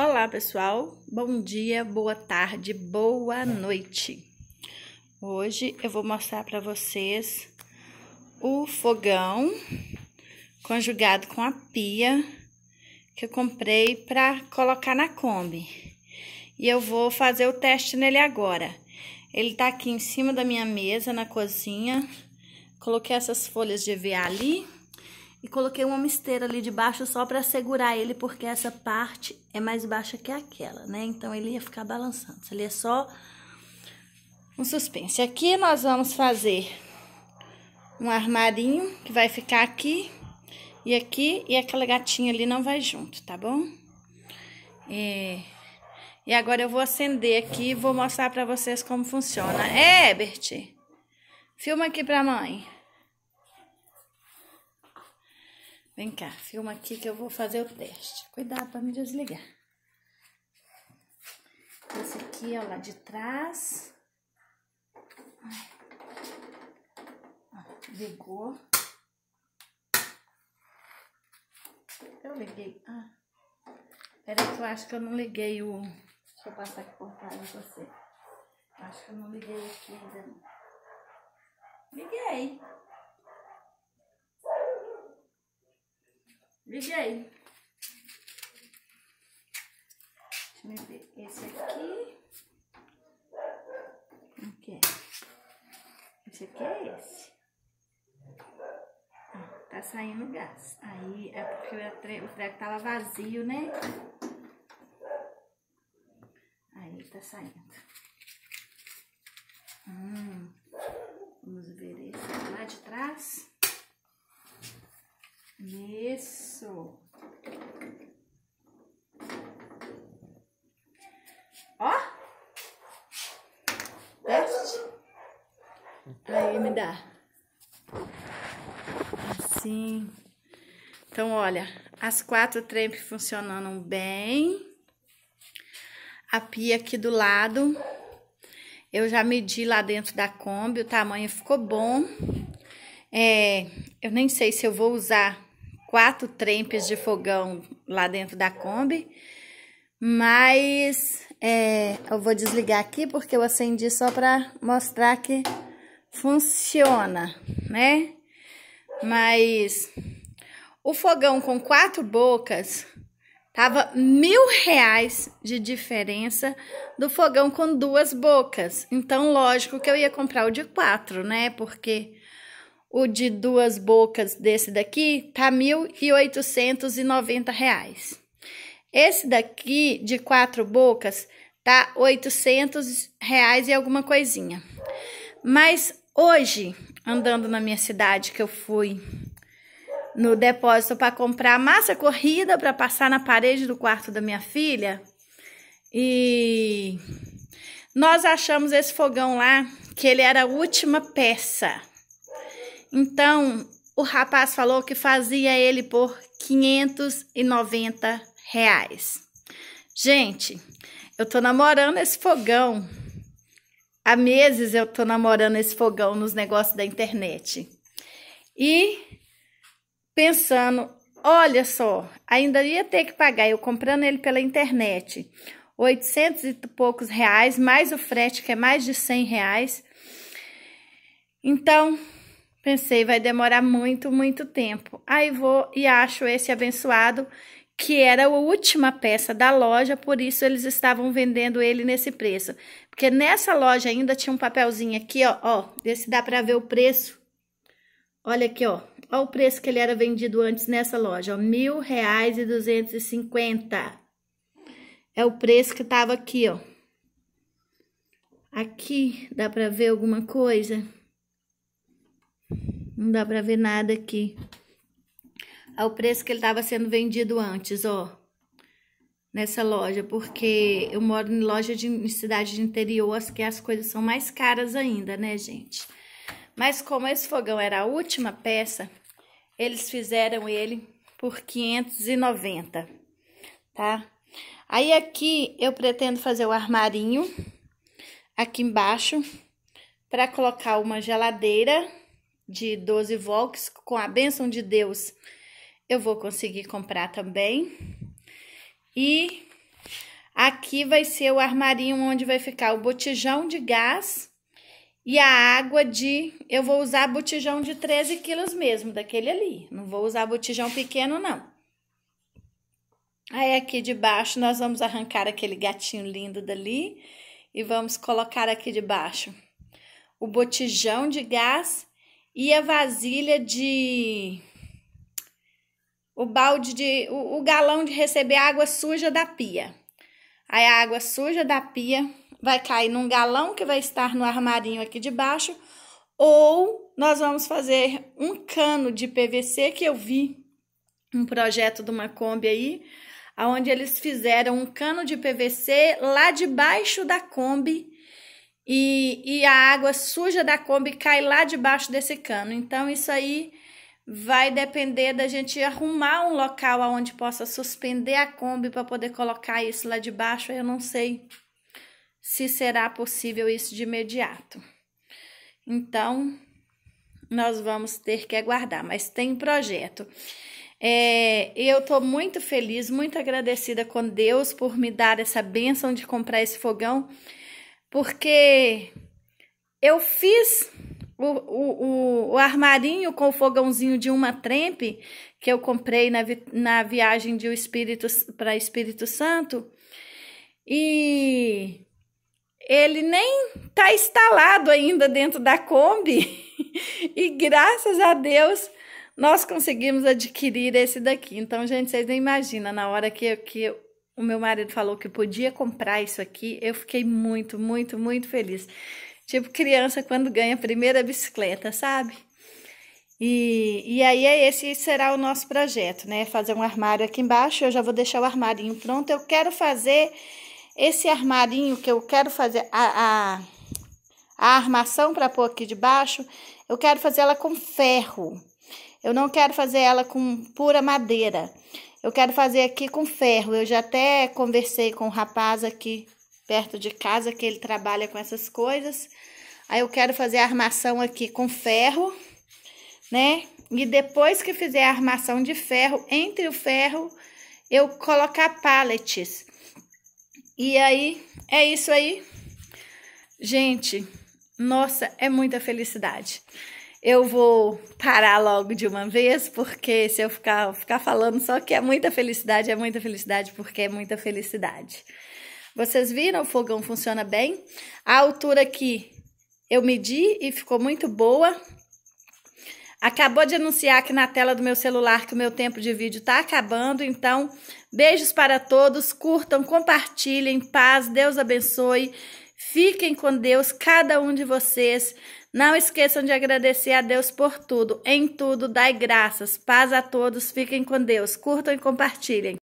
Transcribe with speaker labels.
Speaker 1: Olá, pessoal. Bom dia, boa tarde, boa noite. Hoje eu vou mostrar para vocês o fogão conjugado com a pia que eu comprei para colocar na Kombi. E eu vou fazer o teste nele agora. Ele tá aqui em cima da minha mesa na cozinha. Coloquei essas folhas de EVA ali coloquei uma misteira ali debaixo só para segurar ele, porque essa parte é mais baixa que aquela, né? Então, ele ia ficar balançando. Ele é só um suspense. Aqui nós vamos fazer um armarinho que vai ficar aqui e aqui, e aquela gatinha ali não vai junto, tá bom? É... E agora eu vou acender aqui e vou mostrar pra vocês como funciona. É, Bert? filma aqui pra mãe. Vem cá, filma aqui que eu vou fazer o teste. Cuidado para me desligar. Esse aqui é o lá de trás. Ó, ligou. Eu liguei. Ah, peraí que eu acho que eu não liguei o... Deixa eu passar aqui por trás de você. Acho que eu não liguei aqui ainda. Liguei. Liguei. Deixa eu ver esse aqui. O que é? Esse aqui é esse. Ah, tá saindo gás. Aí é porque o treco tava vazio, né? Aí tá saindo. Hum, vamos ver esse lá de trás. Nesse. Isso. Ó. Teste. Tá aí me dá. Assim. Então, olha, as quatro trempes funcionando bem. A pia aqui do lado. Eu já medi lá dentro da Kombi, o tamanho ficou bom. É, eu nem sei se eu vou usar quatro trempes de fogão lá dentro da Kombi. Mas é, eu vou desligar aqui porque eu acendi só para mostrar que funciona, né? Mas o fogão com quatro bocas tava mil reais de diferença do fogão com duas bocas. Então, lógico que eu ia comprar o de quatro, né? Porque o de duas bocas desse daqui tá R$ 1.890. Esse daqui de quatro bocas tá R$ 800 reais e alguma coisinha. Mas hoje, andando na minha cidade que eu fui no depósito para comprar massa corrida para passar na parede do quarto da minha filha, e nós achamos esse fogão lá que ele era a última peça. Então, o rapaz falou que fazia ele por 590 reais. Gente, eu tô namorando esse fogão. Há meses eu tô namorando esse fogão nos negócios da internet. E pensando, olha só, ainda ia ter que pagar eu comprando ele pela internet. 800 e poucos reais, mais o frete que é mais de 100 reais. Então, Pensei, vai demorar muito, muito tempo. Aí vou e acho esse abençoado, que era a última peça da loja, por isso eles estavam vendendo ele nesse preço. Porque nessa loja ainda tinha um papelzinho aqui, ó, ó, ver se dá para ver o preço. Olha aqui, ó, ó o preço que ele era vendido antes nessa loja, ó, mil reais e duzentos e cinquenta. É o preço que tava aqui, ó. Aqui dá para ver alguma coisa? Não dá pra ver nada aqui. Ao preço que ele tava sendo vendido antes, ó. Nessa loja, porque eu moro em loja de em cidade de interior, as que as coisas são mais caras ainda, né, gente? Mas como esse fogão era a última peça, eles fizeram ele por 590, tá? Aí aqui eu pretendo fazer o armarinho aqui embaixo para colocar uma geladeira de 12 volts, com a bênção de Deus, eu vou conseguir comprar também. E aqui vai ser o armarinho onde vai ficar o botijão de gás e a água de. Eu vou usar botijão de 13 quilos mesmo, daquele ali. Não vou usar botijão pequeno, não. Aí aqui de baixo nós vamos arrancar aquele gatinho lindo dali e vamos colocar aqui de baixo o botijão de gás e a vasilha de. O balde de. O, o galão de receber água suja da pia. Aí a água suja da pia vai cair num galão que vai estar no armarinho aqui de baixo, ou nós vamos fazer um cano de PVC que eu vi um projeto de uma Kombi aí, onde eles fizeram um cano de PVC lá debaixo da Kombi e, e a água suja da Kombi cai lá debaixo desse cano. Então, isso aí vai depender da gente arrumar um local onde possa suspender a Kombi para poder colocar isso lá debaixo. Eu não sei se será possível isso de imediato. Então, nós vamos ter que aguardar, mas tem projeto. É, eu estou muito feliz, muito agradecida com Deus por me dar essa benção de comprar esse fogão porque eu fiz o, o, o, armarinho com o fogãozinho de uma trempe que eu comprei na, vi, na viagem de o Espírito para Espírito Santo e ele nem tá instalado ainda dentro da Kombi e graças a Deus nós conseguimos adquirir esse daqui. Então, gente, vocês nem imaginam na hora que, que o meu marido falou que podia comprar isso aqui, eu fiquei muito, muito, muito feliz. Tipo criança quando ganha a primeira bicicleta, sabe? E, e aí é esse será o nosso projeto, né? Fazer um armário aqui embaixo, eu já vou deixar o armarinho pronto. Eu quero fazer esse armarinho que eu quero fazer a, a, a armação para pôr aqui debaixo, eu quero fazer ela com ferro. Eu não quero fazer ela com pura madeira. Eu quero fazer aqui com ferro. Eu já até conversei com um rapaz aqui perto de casa que ele trabalha com essas coisas. Aí eu quero fazer a armação aqui com ferro, né? E depois que fizer a armação de ferro, entre o ferro, eu colocar pallets. E aí, é isso aí. Gente, nossa, é muita felicidade. Eu vou parar logo de uma vez, porque se eu ficar, ficar falando só que é muita felicidade, é muita felicidade, porque é muita felicidade. Vocês viram? O fogão funciona bem. A altura aqui eu medi e ficou muito boa. Acabou de anunciar aqui na tela do meu celular que o meu tempo de vídeo está acabando, então beijos para todos, curtam, compartilhem, paz, Deus abençoe, fiquem com Deus, cada um de vocês. Não esqueçam de agradecer a Deus por tudo, em tudo, dai graças. Paz a todos, fiquem com Deus, curtam e compartilhem.